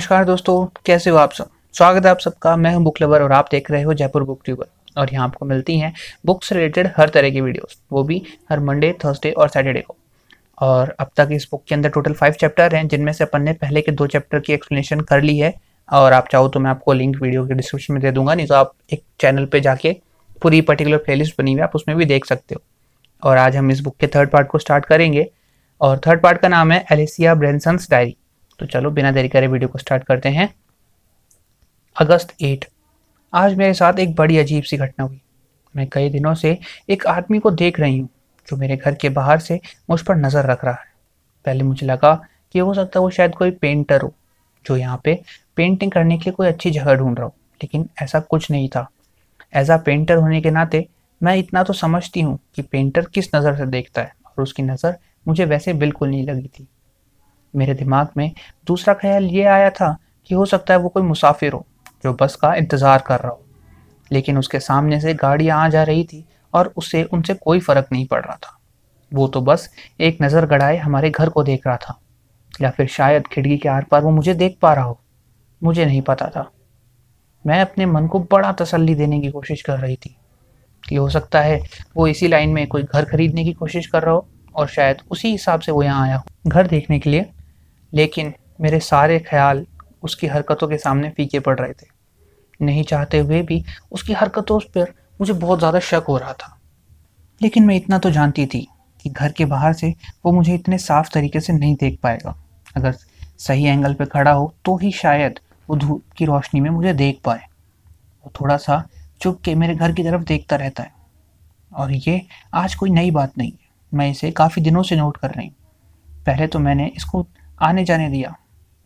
नमस्कार दोस्तों कैसे हो आप सब स्वागत है आप सबका मैं हूं बुक लवर और आप देख रहे हो जयपुर बुक ट्यूबर और यहाँ आपको मिलती हैं बुक्स से रिलेटेड हर तरह की वीडियोस वो भी हर मंडे थर्सडे और सैटरडे को और अब तक इस बुक के अंदर टोटल फाइव चैप्टर हैं जिनमें से अपन ने पहले के दो चैप्टर की एक्सप्लेनेशन कर ली है और आप चाहो तो मैं आपको लिंक वीडियो के डिस्क्रिप्शन में दे दूंगा नहीं तो आप एक चैनल पर जाके पूरी पर्टिकुलर प्लेलिस्ट बनी हुई आप उसमें भी देख सकते हो और आज हम इस बुक के थर्ड पार्ट को स्टार्ट करेंगे और थर्ड पार्ट का नाम है एलिसिया ब्रेंसन्स डायरी तो चलो बिना देरी करे वीडियो को स्टार्ट करते हैं अगस्त एट आज मेरे साथ एक बड़ी अजीब सी घटना हुई मैं कई दिनों से एक आदमी को देख रही हूँ जो मेरे घर के बाहर से मुझ पर नज़र रख रहा है पहले मुझे लगा कि हो सकता है वो शायद कोई पेंटर हो जो यहाँ पे पेंटिंग करने के लिए कोई अच्छी जगह ढूंढ रहा हो लेकिन ऐसा कुछ नहीं था एज आ पेंटर होने के नाते मैं इतना तो समझती हूँ कि पेंटर किस नज़र से देखता है और उसकी नज़र मुझे वैसे बिल्कुल नहीं लगी थी मेरे दिमाग में दूसरा ख्याल ये आया था कि हो सकता है वो कोई मुसाफिर हो जो बस का इंतज़ार कर रहा हो लेकिन उसके सामने से गाड़ियाँ आ जा रही थी और उससे उनसे कोई फ़र्क नहीं पड़ रहा था वो तो बस एक नज़र गड़ाए हमारे घर को देख रहा था या फिर शायद खिड़की के आर पार वो मुझे देख पा रहा हो मुझे नहीं पता था मैं अपने मन को बड़ा तसल्ली देने की कोशिश कर रही थी कि हो सकता है वो इसी लाइन में कोई घर खरीदने की कोशिश कर रहा हो और शायद उसी हिसाब से वो यहाँ आया हो घर देखने के लिए लेकिन मेरे सारे ख्याल उसकी हरकतों के सामने फीके पड़ रहे थे नहीं चाहते हुए भी उसकी हरकतों पर मुझे बहुत ज़्यादा शक हो रहा था लेकिन मैं इतना तो जानती थी कि घर के बाहर से वो मुझे इतने साफ तरीके से नहीं देख पाएगा अगर सही एंगल पर खड़ा हो तो ही शायद वो धूप की रोशनी में मुझे देख पाए वो थोड़ा सा चुप के मेरे घर की तरफ देखता रहता है और ये आज कोई नई बात नहीं है मैं इसे काफ़ी दिनों से नोट कर रही हूँ पहले तो मैंने इसको आने जाने दिया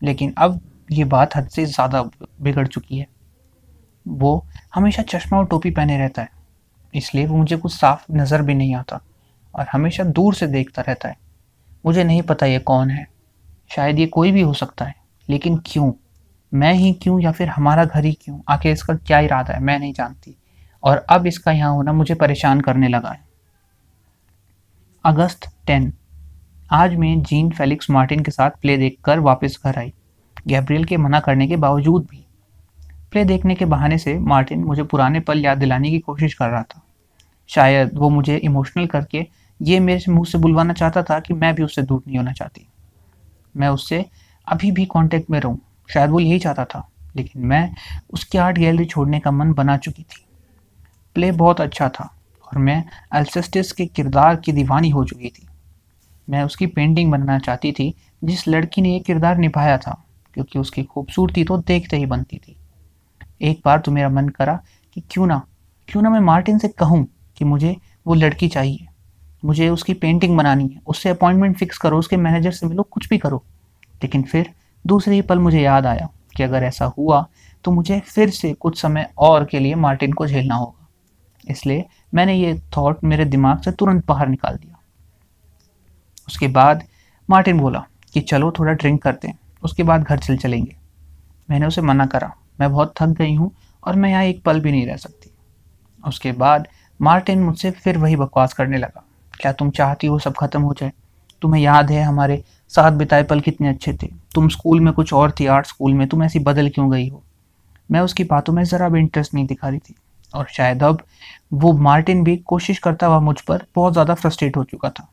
लेकिन अब ये बात हद से ज़्यादा बिगड़ चुकी है वो हमेशा चश्मा और टोपी पहने रहता है इसलिए वो मुझे कुछ साफ नज़र भी नहीं आता और हमेशा दूर से देखता रहता है मुझे नहीं पता ये कौन है शायद ये कोई भी हो सकता है लेकिन क्यों मैं ही क्यों या फिर हमारा घर ही क्यों आखिर इसका क्या इरादा है मैं नहीं जानती और अब इसका यहाँ होना मुझे परेशान करने लगा है अगस्त टेन आज मैं जीन फेलिक्स मार्टिन के साथ प्ले देखकर वापस घर आई गैब्रियल के मना करने के बावजूद भी प्ले देखने के बहाने से मार्टिन मुझे पुराने पल याद दिलाने की कोशिश कर रहा था शायद वो मुझे इमोशनल करके ये मेरे मुंह से बुलवाना चाहता था कि मैं भी उससे दूर नहीं होना चाहती मैं उससे अभी भी कांटेक्ट में रहूं शायद वो यही चाहता था लेकिन मैं उसकी आर्ट गैलरी छोड़ने का मन बना चुकी थी प्ले बहुत अच्छा था और मैं अल्सेस्टिस के किरदार की दीवानी हो चुकी थी मैं उसकी पेंटिंग बनना चाहती थी जिस लड़की ने ये किरदार निभाया था क्योंकि उसकी खूबसूरती तो देखते ही बनती थी एक बार तो मेरा मन करा कि क्यों ना क्यों ना मैं मार्टिन से कहूँ कि मुझे वो लड़की चाहिए मुझे उसकी पेंटिंग बनानी है उससे अपॉइंटमेंट फिक्स करो उसके मैनेजर से मिलो कुछ भी करो लेकिन फिर दूसरे ही पल मुझे याद आया कि अगर ऐसा हुआ तो मुझे फिर से कुछ समय और के लिए मार्टिन को झेलना होगा इसलिए मैंने ये थॉट मेरे दिमाग से तुरंत बाहर निकाल दिया उसके बाद मार्टिन बोला कि चलो थोड़ा ड्रिंक करते हैं उसके बाद घर चल चलेंगे मैंने उसे मना करा मैं बहुत थक गई हूँ और मैं यहाँ एक पल भी नहीं रह सकती उसके बाद मार्टिन मुझसे फिर वही बकवास करने लगा क्या तुम चाहती हो सब खत्म हो जाए तुम्हें याद है हमारे साथ बिताए पल कितने अच्छे थे तुम स्कूल में कुछ और थी आर्ट स्कूल में तुम ऐसी बदल क्यों गई हो मैं उसकी बातों में ज़रा भी इंटरेस्ट नहीं दिखा रही थी और शायद अब वो मार्टिन भी कोशिश करता हुआ मुझ पर बहुत ज़्यादा फ्रस्ट्रेट हो चुका था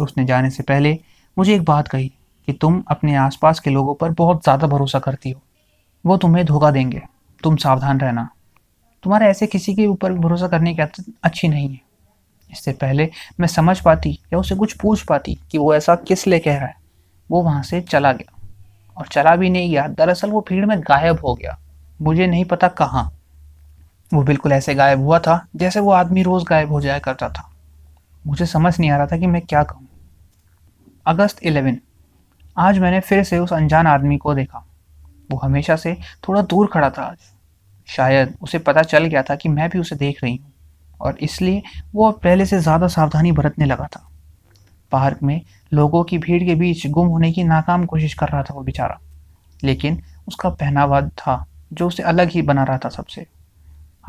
उसने जाने से पहले मुझे एक बात कही कि तुम अपने आसपास के लोगों पर बहुत ज़्यादा भरोसा करती हो वो तुम्हें धोखा देंगे तुम सावधान रहना तुम्हारे ऐसे किसी के ऊपर भरोसा करने की आदत अच्छी नहीं है इससे पहले मैं समझ पाती या उसे कुछ पूछ पाती कि वो ऐसा किस लिए कह रहा है वो वहाँ से चला गया और चला भी नहीं गया दरअसल वो भीड़ में गायब हो गया मुझे नहीं पता कहाँ वो बिल्कुल ऐसे गायब हुआ था जैसे वो आदमी रोज़ गायब हो जाया करता था मुझे समझ नहीं आ रहा था कि मैं क्या कहूँ अगस्त इलेवन आज मैंने फिर से उस अनजान आदमी को देखा वो हमेशा से थोड़ा दूर खड़ा था आज शायद उसे पता चल गया था कि मैं भी उसे देख रही हूँ और इसलिए वो अब पहले से ज़्यादा सावधानी बरतने लगा था पार्क में लोगों की भीड़ के बीच गुम होने की नाकाम कोशिश कर रहा था वो बेचारा लेकिन उसका पहनावा था जो उसे अलग ही बना रहा था सबसे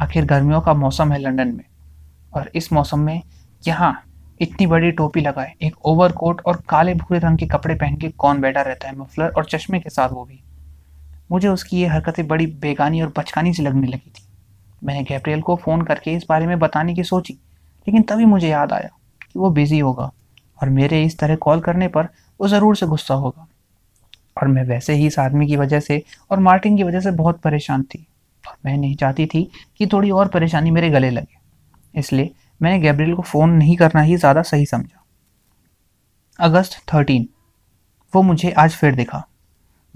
आखिर गर्मियों का मौसम है लंदन में और इस मौसम में यहाँ इतनी बड़ी टोपी लगाए एक ओवरकोट और काले भूरे रंग के कपड़े पहन के कौन बैठा रहता है मफलर और चश्मे के साथ वो भी मुझे उसकी ये हरकतें बड़ी बेगानी और बचकानी सी लगने लगी थी मैंने गैब्रियल को फ़ोन करके इस बारे में बताने की सोची लेकिन तभी मुझे याद आया कि वो बिज़ी होगा और मेरे इस तरह कॉल करने पर वो ज़रूर से गुस्सा होगा और मैं वैसे ही इस आदमी की वजह से और मार्टिन की वजह से बहुत परेशान थी और मैं नहीं चाहती थी कि थोड़ी और परेशानी मेरे गले लगे इसलिए मैंने गैब्रियल को फ़ोन नहीं करना ही ज़्यादा सही समझा अगस्त थर्टीन वो मुझे आज फिर दिखा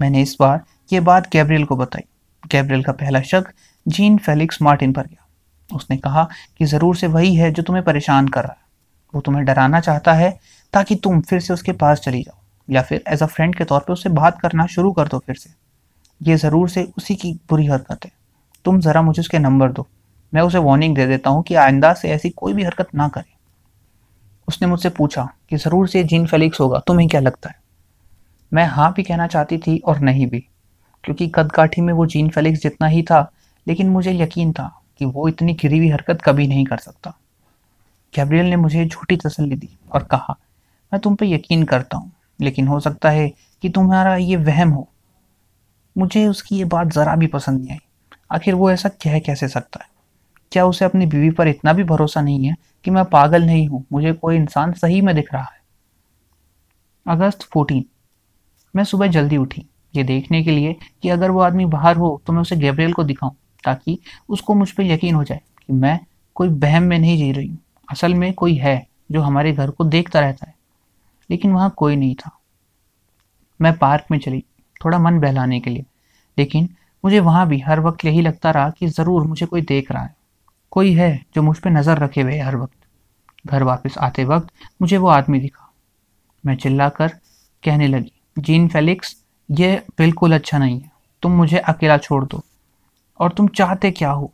मैंने इस बार ये बात गैब्रियल को बताई गैब्रियल का पहला शक जीन फेलिक्स मार्टिन पर गया उसने कहा कि ज़रूर से वही है जो तुम्हें परेशान कर रहा है वो तुम्हें डराना चाहता है ताकि तुम फिर से उसके पास चली जाओ या फिर एज अ फ्रेंड के तौर पर उससे बात करना शुरू कर दो फिर से ये ज़रूर से उसी की बुरी हरकत है तुम ज़रा मुझे उसके नंबर दो मैं उसे वार्निंग दे देता हूँ कि आइंदा से ऐसी कोई भी हरकत ना करे उसने मुझसे पूछा कि ज़रूर से जीन फेलिक्स होगा तुम्हें क्या लगता है मैं हाँ भी कहना चाहती थी और नहीं भी क्योंकि कदकाठी में वो जीन फेलिक्स जितना ही था लेकिन मुझे यकीन था कि वो इतनी घिरी हुई हरकत कभी नहीं कर सकता गैब्रियल ने मुझे झूठी तसली दी और कहा मैं तुम पर यकीन करता हूँ लेकिन हो सकता है कि तुम्हारा ये वहम हो मुझे उसकी ये बात ज़रा भी पसंद नहीं आई आखिर वो ऐसा कह कैसे सकता है क्या उसे अपनी बीवी पर इतना भी भरोसा नहीं है कि मैं पागल नहीं हूं मुझे कोई इंसान सही में दिख रहा है अगस्त फोर्टीन मैं सुबह जल्दी उठी ये देखने के लिए कि अगर वो आदमी बाहर हो तो मैं उसे गैब्रियल को दिखाऊं ताकि उसको मुझ पर यकीन हो जाए कि मैं कोई बहम में नहीं जी रही असल में कोई है जो हमारे घर को देखता रहता है लेकिन वहाँ कोई नहीं था मैं पार्क में चली थोड़ा मन बहलाने के लिए लेकिन मुझे वहाँ भी हर वक्त यही लगता रहा कि ज़रूर मुझे कोई देख रहा है कोई है जो मुझ पर नज़र रखे हुए हर वक्त घर वापस आते वक्त मुझे वो आदमी दिखा मैं चिल्लाकर कहने लगी जीन फेलिक्स ये बिल्कुल अच्छा नहीं है तुम मुझे अकेला छोड़ दो और तुम चाहते क्या हो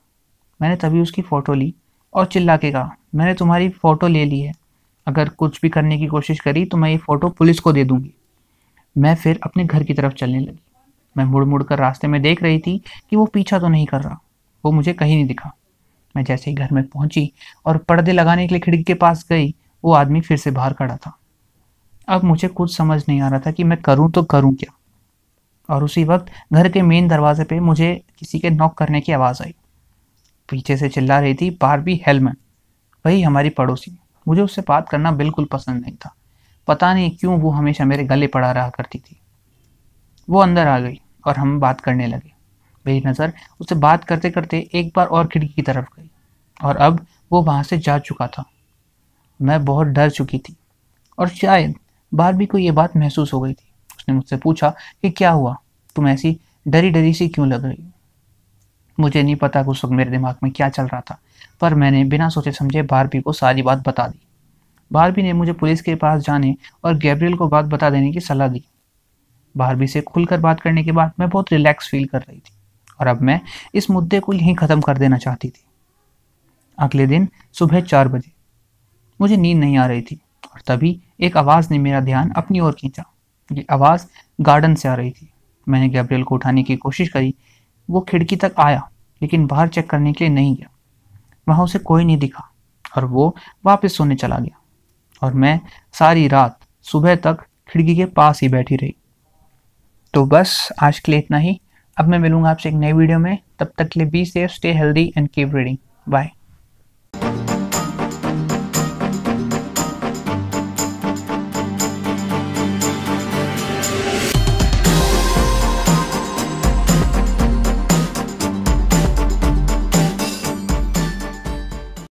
मैंने तभी उसकी फ़ोटो ली और चिल्ला के कहा मैंने तुम्हारी फ़ोटो ले ली है अगर कुछ भी करने की कोशिश करी तो मैं ये फ़ोटो पुलिस को दे दूँगी मैं फिर अपने घर की तरफ चलने लगी मैं मुड़ मुड़ कर रास्ते में देख रही थी कि वो पीछा तो नहीं कर रहा वो मुझे कहीं नहीं दिखा मैं जैसे ही घर में पहुंची और पर्दे लगाने के लिए खिड़की के पास गई वो आदमी फिर से बाहर खड़ा था अब मुझे कुछ समझ नहीं आ रहा था कि मैं करूं तो करूं क्या और उसी वक्त घर के मेन दरवाजे पे मुझे किसी के नॉक करने की आवाज़ आई पीछे से चिल्ला रही थी बारबी हेलमेट वही हमारी पड़ोसी मुझे उससे बात करना बिल्कुल पसंद नहीं था पता नहीं क्यों वो हमेशा मेरे गले पड़ा रहा करती थी वो अंदर आ गई और हम बात करने लगे मेरी नज़र उससे बात करते करते एक बार और खिड़की की तरफ गई और अब वो वहाँ से जा चुका था मैं बहुत डर चुकी थी और शायद बारबी को ये बात महसूस हो गई थी उसने मुझसे पूछा कि क्या हुआ तुम ऐसी डरी डरी सी क्यों लग रही मुझे नहीं पता कि उस वक्त मेरे दिमाग में क्या चल रहा था पर मैंने बिना सोचे समझे बारबी को सारी बात बता दी बारबी ने मुझे पुलिस के पास जाने और गैब्रियल को बात बता देने की सलाह दी बारबी से खुलकर बात करने के बाद मैं बहुत रिलैक्स फील कर रही थी और अब मैं इस मुद्दे को यहीं ख़त्म कर देना चाहती थी अगले दिन सुबह चार बजे मुझे नींद नहीं आ रही थी और तभी एक आवाज़ ने मेरा ध्यान अपनी ओर खींचा ये आवाज़ गार्डन से आ रही थी मैंने गैब्रियल को उठाने की कोशिश करी वो खिड़की तक आया लेकिन बाहर चेक करने के लिए नहीं गया वहाँ उसे कोई नहीं दिखा और वो वापस सोने चला गया और मैं सारी रात सुबह तक खिड़की के पास ही बैठी रही तो बस आज के लिए इतना ही अब मैं मिलूंगा आपसे एक नई वीडियो में तब तक के लिए be safe stay healthy and keep reading bye